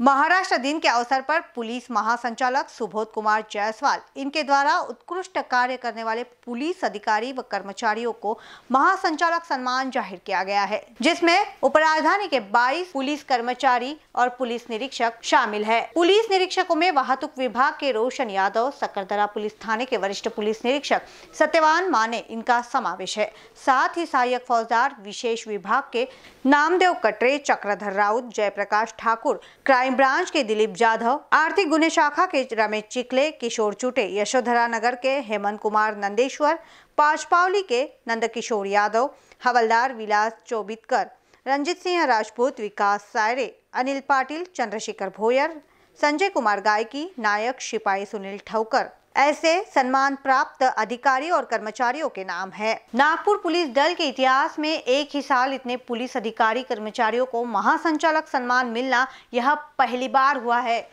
महाराष्ट्र दिन के अवसर पर पुलिस महासंचालक सुबोध कुमार जायसवाल इनके द्वारा उत्कृष्ट कार्य करने वाले पुलिस अधिकारी व कर्मचारियों को महासंचालक सम्मान जाहिर किया गया है जिसमें उपराजधानी के 22 पुलिस कर्मचारी और पुलिस निरीक्षक शामिल है पुलिस निरीक्षकों में वाहतुक विभाग के रोशन यादव सकरदरा पुलिस थाने के वरिष्ठ पुलिस निरीक्षक सत्यवान माने इनका समावेश है साथ ही सहायक फौजदार विशेष विभाग के Namdev Katre Chakradhar Raut Jayprakash Thakur crime crime branch के दिलीप जाधव आर्थिक गुने शाखा के रमेश चिकले किशोर चुटे यशोधरा नगर के हेमंत कुमार नंदेश्वर पाचपावली के नंदकिशोर यादव हवलदार विलास चौबितकर रंजित सिंह राजपूत विकास सायरे अनिल पाटिल चंद्रशेखर भोयर संजय कुमार गायकी नायक सिपाही सुनील ठौकर ऐसे सम्मान प्राप्त अधिकारी और कर्मचारियों के नाम है नागपुर पुलिस दल के इतिहास में एक ही साल इतने पुलिस अधिकारी कर्मचारियों को महासंचालक सम्मान मिलना यह पहली बार हुआ है